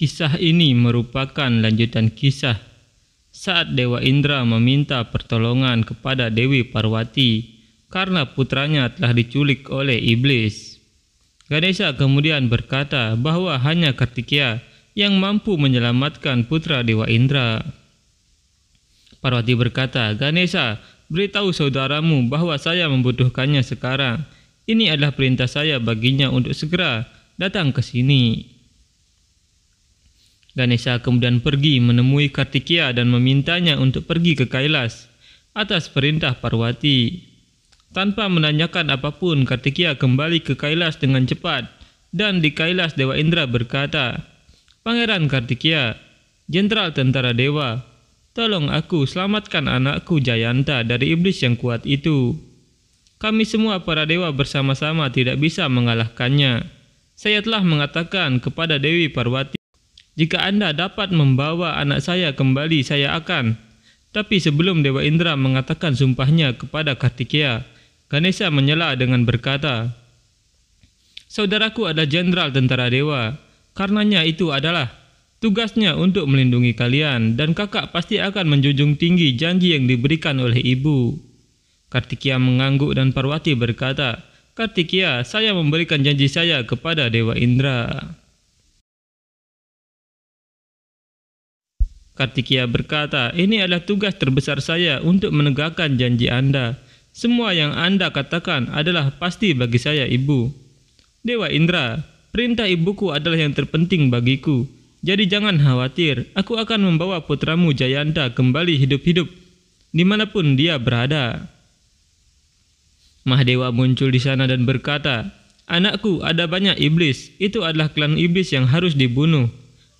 Kisah ini merupakan lanjutan kisah saat Dewa Indra meminta pertolongan kepada Dewi Parwati karena putranya telah diculik oleh iblis. Ganesha kemudian berkata bahwa hanya Kartikya yang mampu menyelamatkan putra Dewa Indra. Parwati berkata, Ganesha, beritahu saudaramu bahwa saya membutuhkannya sekarang. Ini adalah perintah saya baginya untuk segera datang ke sini. Ganesha kemudian pergi menemui Kartikeya dan memintanya untuk pergi ke Kailas atas perintah Parwati. Tanpa menanyakan apapun, Kartikeya kembali ke Kailas dengan cepat dan di Kailas Dewa Indra berkata, Pangeran Kartikeya, Jenderal Tentara Dewa, tolong aku selamatkan anakku Jayanta dari iblis yang kuat itu. Kami semua para dewa bersama-sama tidak bisa mengalahkannya. Saya telah mengatakan kepada Dewi Parwati jika Anda dapat membawa anak saya kembali, saya akan. Tapi sebelum Dewa Indra mengatakan sumpahnya kepada Kartikeya, Ganesha menyela dengan berkata, Saudaraku ada jenderal tentara dewa, karenanya itu adalah tugasnya untuk melindungi kalian dan kakak pasti akan menjunjung tinggi janji yang diberikan oleh ibu. Kartikeya mengangguk dan Parwati berkata, Kartikeya, saya memberikan janji saya kepada Dewa Indra. Kartikia berkata, ini adalah tugas terbesar saya untuk menegakkan janji Anda. Semua yang Anda katakan adalah pasti bagi saya, Ibu. Dewa Indra, perintah ibuku adalah yang terpenting bagiku. Jadi jangan khawatir, aku akan membawa putramu Jayanda kembali hidup-hidup, dimanapun dia berada. Mahadewa muncul di sana dan berkata, Anakku, ada banyak iblis. Itu adalah klan iblis yang harus dibunuh.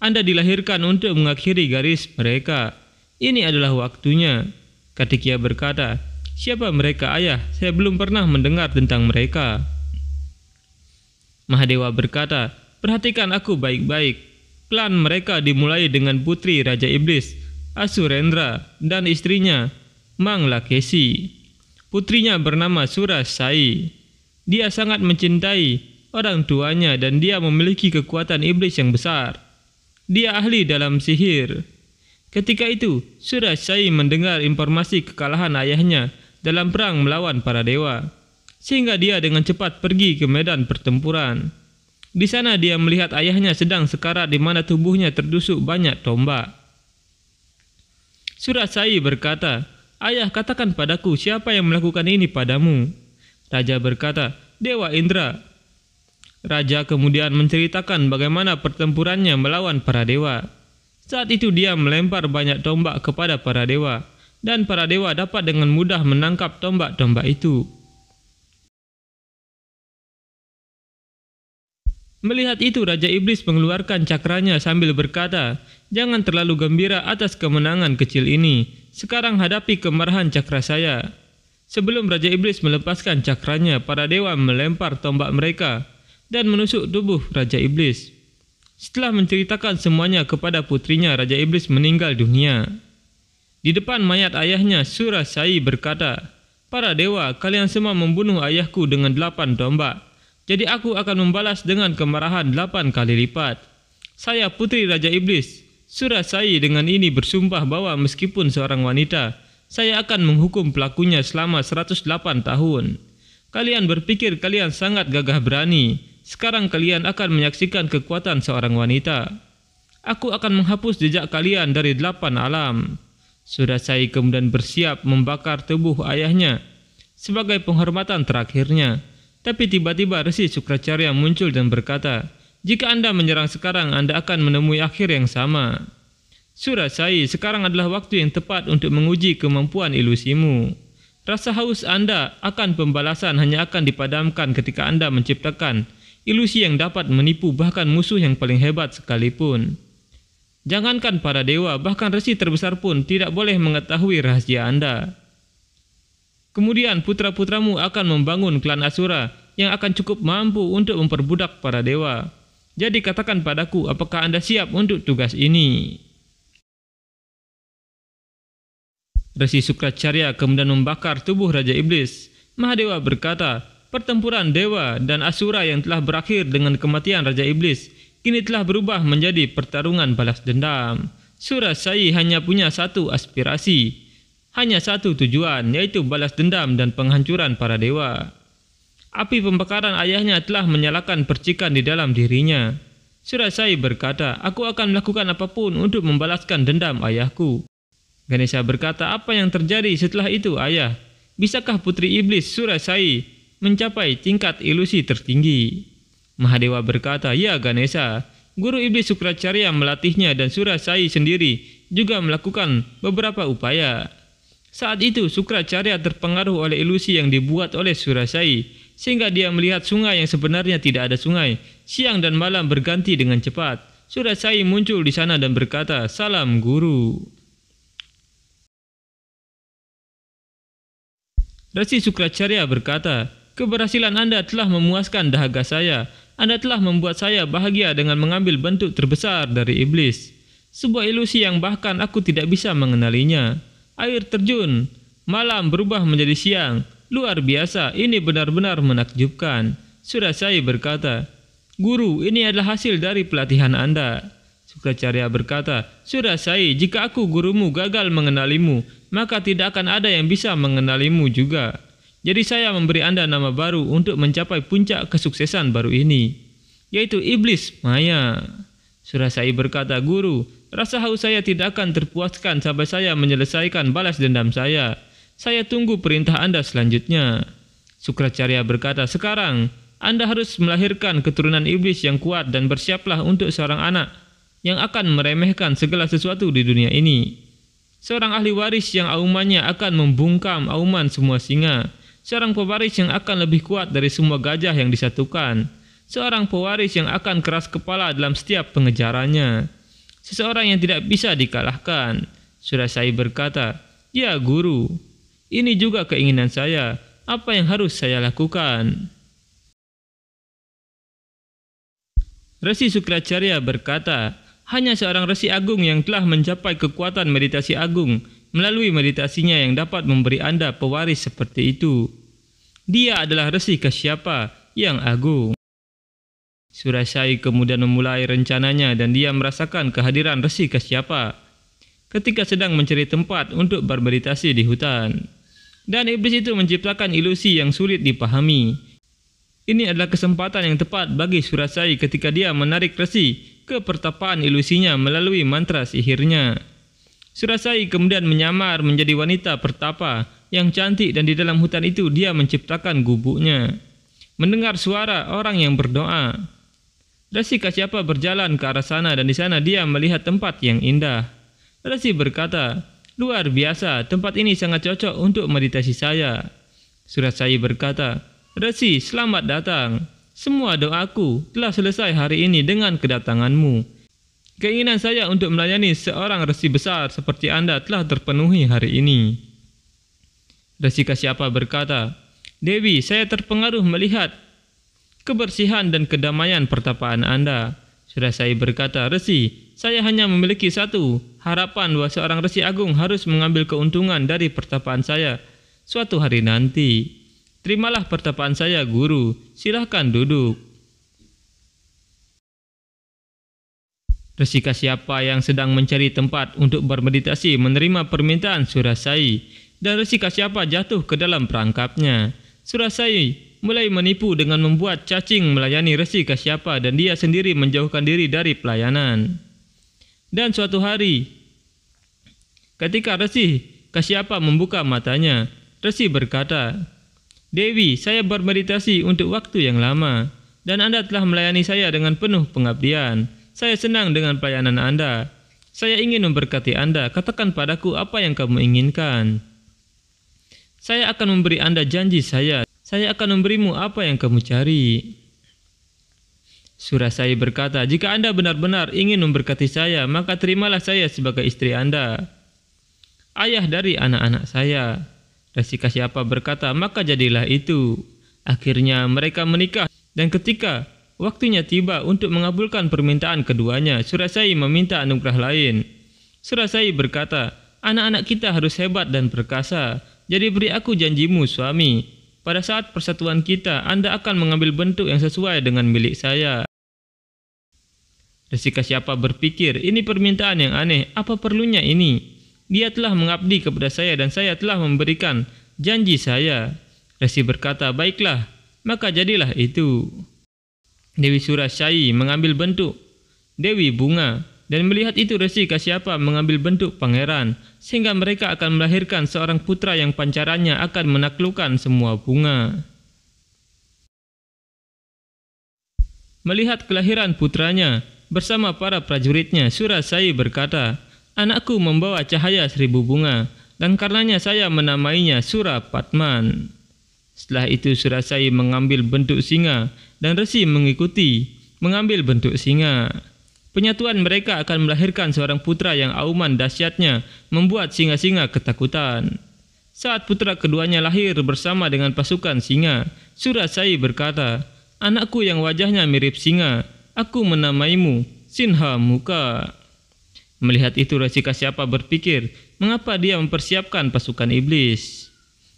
Anda dilahirkan untuk mengakhiri garis mereka. Ini adalah waktunya. Katikia berkata, Siapa mereka ayah? Saya belum pernah mendengar tentang mereka. Mahadewa berkata, Perhatikan aku baik-baik. Klan mereka dimulai dengan putri Raja Iblis, Asurendra, dan istrinya, Mang Lakesi. Putrinya bernama Surasai. Dia sangat mencintai orang tuanya dan dia memiliki kekuatan iblis yang besar. Dia ahli dalam sihir. Ketika itu, Surasai mendengar informasi kekalahan ayahnya dalam perang melawan para dewa, sehingga dia dengan cepat pergi ke medan pertempuran. Di sana dia melihat ayahnya sedang sekarat di mana tubuhnya terdusuk banyak tombak. Surasai berkata, Ayah katakan padaku siapa yang melakukan ini padamu. Raja berkata, Dewa Indra, Raja kemudian menceritakan bagaimana pertempurannya melawan para dewa. Saat itu dia melempar banyak tombak kepada para dewa, dan para dewa dapat dengan mudah menangkap tombak-tombak itu. Melihat itu, Raja Iblis mengeluarkan cakranya sambil berkata, Jangan terlalu gembira atas kemenangan kecil ini. Sekarang hadapi kemarahan cakra saya. Sebelum Raja Iblis melepaskan cakranya, para dewa melempar tombak mereka, dan menusuk tubuh Raja Iblis. Setelah menceritakan semuanya kepada putrinya, Raja Iblis meninggal dunia. Di depan mayat ayahnya, surah Surasai berkata, Para dewa, kalian semua membunuh ayahku dengan delapan domba. Jadi aku akan membalas dengan kemarahan delapan kali lipat. Saya putri Raja Iblis. surah Surasai dengan ini bersumpah bahwa meskipun seorang wanita, saya akan menghukum pelakunya selama 108 tahun. Kalian berpikir kalian sangat gagah berani, sekarang kalian akan menyaksikan kekuatan seorang wanita. Aku akan menghapus jejak kalian dari delapan alam. Surasai kemudian bersiap membakar tubuh ayahnya sebagai penghormatan terakhirnya. Tapi tiba-tiba Resi Sukracarya muncul dan berkata, jika Anda menyerang sekarang, Anda akan menemui akhir yang sama. Surasai, sekarang adalah waktu yang tepat untuk menguji kemampuan ilusimu. Rasa haus Anda akan pembalasan hanya akan dipadamkan ketika Anda menciptakan ilusi yang dapat menipu bahkan musuh yang paling hebat sekalipun. Jangankan para dewa, bahkan resi terbesar pun tidak boleh mengetahui rahasia Anda. Kemudian putra-putramu akan membangun klan Asura yang akan cukup mampu untuk memperbudak para dewa. Jadi katakan padaku apakah Anda siap untuk tugas ini? Resi Sukracarya kemudian membakar tubuh Raja Iblis. Mahadewa berkata, Pertempuran dewa dan asura yang telah berakhir dengan kematian Raja Iblis kini telah berubah menjadi pertarungan balas dendam. Surasai hanya punya satu aspirasi, hanya satu tujuan yaitu balas dendam dan penghancuran para dewa. Api pembakaran ayahnya telah menyalakan percikan di dalam dirinya. Surasai berkata, aku akan melakukan apapun untuk membalaskan dendam ayahku. Ganesha berkata, apa yang terjadi setelah itu ayah? Bisakah putri iblis Surasai mencapai tingkat ilusi tertinggi. Mahadewa berkata, Ya Ganesha, Guru Iblis Sukracarya melatihnya dan Surasai sendiri juga melakukan beberapa upaya. Saat itu Sukracarya terpengaruh oleh ilusi yang dibuat oleh Surasai, sehingga dia melihat sungai yang sebenarnya tidak ada sungai. Siang dan malam berganti dengan cepat. Surasai muncul di sana dan berkata, Salam Guru. Rasi Sukracarya berkata, Keberhasilan Anda telah memuaskan dahaga saya. Anda telah membuat saya bahagia dengan mengambil bentuk terbesar dari iblis. Sebuah ilusi yang bahkan aku tidak bisa mengenalinya. Air terjun, malam berubah menjadi siang. Luar biasa, ini benar-benar menakjubkan. saya berkata, Guru, ini adalah hasil dari pelatihan Anda. Sukacarya berkata, saya, jika aku gurumu gagal mengenalimu, maka tidak akan ada yang bisa mengenalimu juga. Jadi saya memberi Anda nama baru untuk mencapai puncak kesuksesan baru ini, yaitu iblis maya. Surasai berkata, Guru, rasa haus saya tidak akan terpuaskan sampai saya menyelesaikan balas dendam saya. Saya tunggu perintah Anda selanjutnya. Sukracarya berkata, sekarang Anda harus melahirkan keturunan iblis yang kuat dan bersiaplah untuk seorang anak yang akan meremehkan segala sesuatu di dunia ini. Seorang ahli waris yang aumannya akan membungkam auman semua singa seorang pewaris yang akan lebih kuat dari semua gajah yang disatukan, seorang pewaris yang akan keras kepala dalam setiap pengejarannya, seseorang yang tidak bisa dikalahkan. Surah saya berkata, Ya guru, ini juga keinginan saya, apa yang harus saya lakukan? Resi Sukracarya berkata, hanya seorang resi agung yang telah mencapai kekuatan meditasi agung melalui meditasinya yang dapat memberi Anda pewaris seperti itu. Dia adalah resi siapa yang agung. Surasai kemudian memulai rencananya dan dia merasakan kehadiran resi siapa ketika sedang mencari tempat untuk bermeditasi di hutan. Dan iblis itu menciptakan ilusi yang sulit dipahami. Ini adalah kesempatan yang tepat bagi Surasai ketika dia menarik resi ke pertapaan ilusinya melalui mantra sihirnya. Surasai kemudian menyamar menjadi wanita pertapa yang cantik dan di dalam hutan itu dia menciptakan gubuknya. Mendengar suara orang yang berdoa. Resi Kasyapa berjalan ke arah sana dan di sana dia melihat tempat yang indah. Resi berkata, Luar biasa, tempat ini sangat cocok untuk meditasi saya. Surat saya berkata, Resi, selamat datang. Semua doaku telah selesai hari ini dengan kedatanganmu. Keinginan saya untuk melayani seorang resi besar seperti Anda telah terpenuhi hari ini. Resi jika berkata, Dewi, saya terpengaruh melihat kebersihan dan kedamaian pertapaan Anda. Sudah saya berkata, Resi, saya hanya memiliki satu harapan bahwa seorang Resi Agung harus mengambil keuntungan dari pertapaan saya suatu hari nanti. Terimalah pertapaan saya, Guru. Silahkan duduk. Resika siapa yang sedang mencari tempat untuk bermeditasi menerima permintaan Surasai dan Resi siapa jatuh ke dalam perangkapnya. Surasai mulai menipu dengan membuat cacing melayani resi Kasyapa dan dia sendiri menjauhkan diri dari pelayanan. Dan suatu hari, ketika resi Kasyapa membuka matanya, resi berkata, Dewi, saya bermeditasi untuk waktu yang lama, dan Anda telah melayani saya dengan penuh pengabdian. Saya senang dengan pelayanan Anda. Saya ingin memberkati Anda, katakan padaku apa yang kamu inginkan.' Saya akan memberi Anda janji saya. Saya akan memberimu apa yang kamu cari. Surasai berkata, "Jika Anda benar-benar ingin memberkati saya, maka terimalah saya sebagai istri Anda, ayah dari anak-anak saya." Rasika siapa berkata, "Maka jadilah itu." Akhirnya mereka menikah dan ketika waktunya tiba untuk mengabulkan permintaan keduanya, Surasai meminta anugerah lain. Surasai berkata, "Anak-anak kita harus hebat dan perkasa, jadi beri aku janjimu, suami. Pada saat persatuan kita, Anda akan mengambil bentuk yang sesuai dengan milik saya. Resika siapa berpikir, ini permintaan yang aneh, apa perlunya ini? Dia telah mengabdi kepada saya dan saya telah memberikan janji saya. Resi berkata, baiklah, maka jadilah itu. Dewi Surasyai mengambil bentuk Dewi Bunga dan melihat itu Resika siapa mengambil bentuk pangeran, sehingga mereka akan melahirkan seorang putra yang pancarannya akan menaklukkan semua bunga. Melihat kelahiran putranya, bersama para prajuritnya Surasai berkata, Anakku membawa cahaya seribu bunga, dan karenanya saya menamainya Surapatman. Patman. Setelah itu Surasai mengambil bentuk singa, dan Resi mengikuti, mengambil bentuk singa. Penyatuan mereka akan melahirkan seorang putra yang auman dahsyatnya, membuat singa-singa ketakutan. Saat putra keduanya lahir bersama dengan pasukan singa, Surasai berkata, Anakku yang wajahnya mirip singa, aku menamaimu Sinha Muka. Melihat itu Rasika siapa berpikir, mengapa dia mempersiapkan pasukan iblis?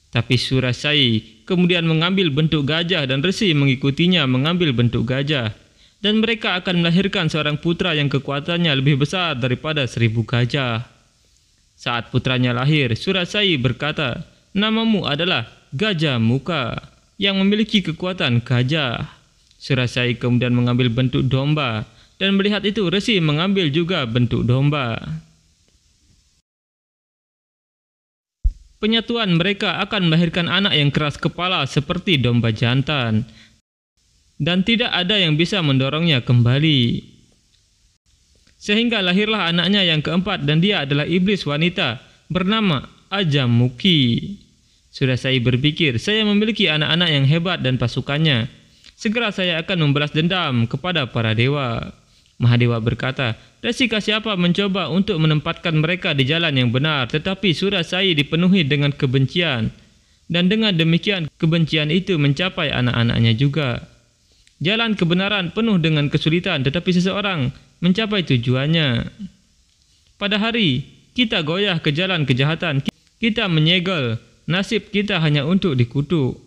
Tapi Surasai kemudian mengambil bentuk gajah dan Resi mengikutinya mengambil bentuk gajah dan mereka akan melahirkan seorang putra yang kekuatannya lebih besar daripada seribu gajah. Saat putranya lahir, Surasai berkata, Namamu adalah Gajah Muka, yang memiliki kekuatan gajah. Surasai kemudian mengambil bentuk domba, dan melihat itu Resi mengambil juga bentuk domba. Penyatuan mereka akan melahirkan anak yang keras kepala seperti domba jantan, dan tidak ada yang bisa mendorongnya kembali. Sehingga lahirlah anaknya yang keempat dan dia adalah iblis wanita bernama Ajamuki. Sudah saya berpikir, saya memiliki anak-anak yang hebat dan pasukannya. Segera saya akan membalas dendam kepada para dewa. Mahadewa berkata, Resika siapa mencoba untuk menempatkan mereka di jalan yang benar, tetapi saya dipenuhi dengan kebencian. Dan dengan demikian, kebencian itu mencapai anak-anaknya juga. Jalan kebenaran penuh dengan kesulitan, tetapi seseorang mencapai tujuannya. Pada hari kita goyah ke jalan kejahatan, kita menyegel nasib kita hanya untuk dikutuk.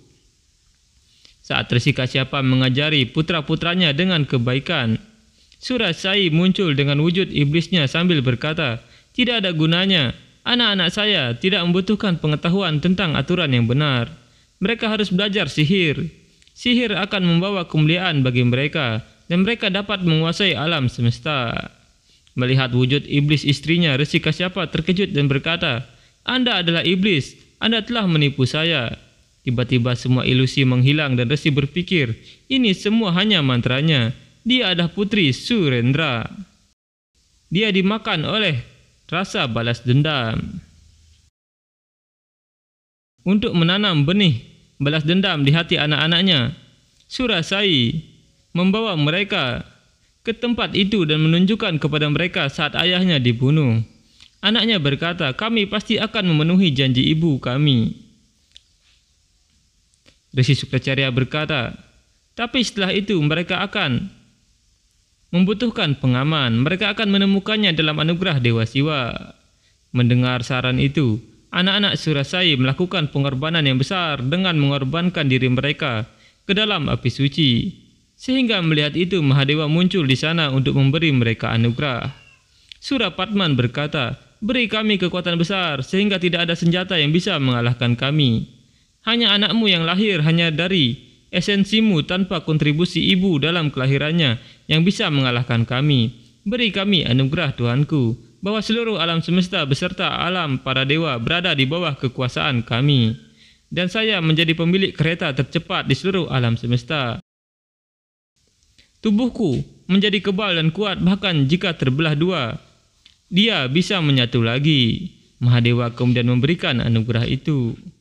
Saat tersika siapa mengajari putra-putranya dengan kebaikan, surat Sai muncul dengan wujud iblisnya sambil berkata, tidak ada gunanya, anak-anak saya tidak membutuhkan pengetahuan tentang aturan yang benar. Mereka harus belajar sihir, Sihir akan membawa kemuliaan bagi mereka dan mereka dapat menguasai alam semesta. Melihat wujud iblis istrinya, Resi Kasyapa terkejut dan berkata, Anda adalah iblis, Anda telah menipu saya. Tiba-tiba semua ilusi menghilang dan Resi berpikir, ini semua hanya mantranya. Dia adalah putri Surendra. Dia dimakan oleh rasa balas dendam. Untuk menanam benih balas dendam di hati anak-anaknya. Surasai membawa mereka ke tempat itu dan menunjukkan kepada mereka saat ayahnya dibunuh. Anaknya berkata, kami pasti akan memenuhi janji ibu kami. Resi Sukracarya berkata, tapi setelah itu mereka akan membutuhkan pengaman. Mereka akan menemukannya dalam anugerah Dewa Siwa. Mendengar saran itu, anak-anak Surasai melakukan pengorbanan yang besar dengan mengorbankan diri mereka ke dalam api suci. Sehingga melihat itu Mahadewa muncul di sana untuk memberi mereka anugerah. Surapatman berkata, Beri kami kekuatan besar sehingga tidak ada senjata yang bisa mengalahkan kami. Hanya anakmu yang lahir hanya dari esensimu tanpa kontribusi ibu dalam kelahirannya yang bisa mengalahkan kami. Beri kami anugerah Tuhanku bahwa seluruh alam semesta beserta alam para dewa berada di bawah kekuasaan kami dan saya menjadi pemilik kereta tercepat di seluruh alam semesta. Tubuhku menjadi kebal dan kuat bahkan jika terbelah dua. Dia bisa menyatu lagi. Mahadewa kemudian memberikan anugerah itu.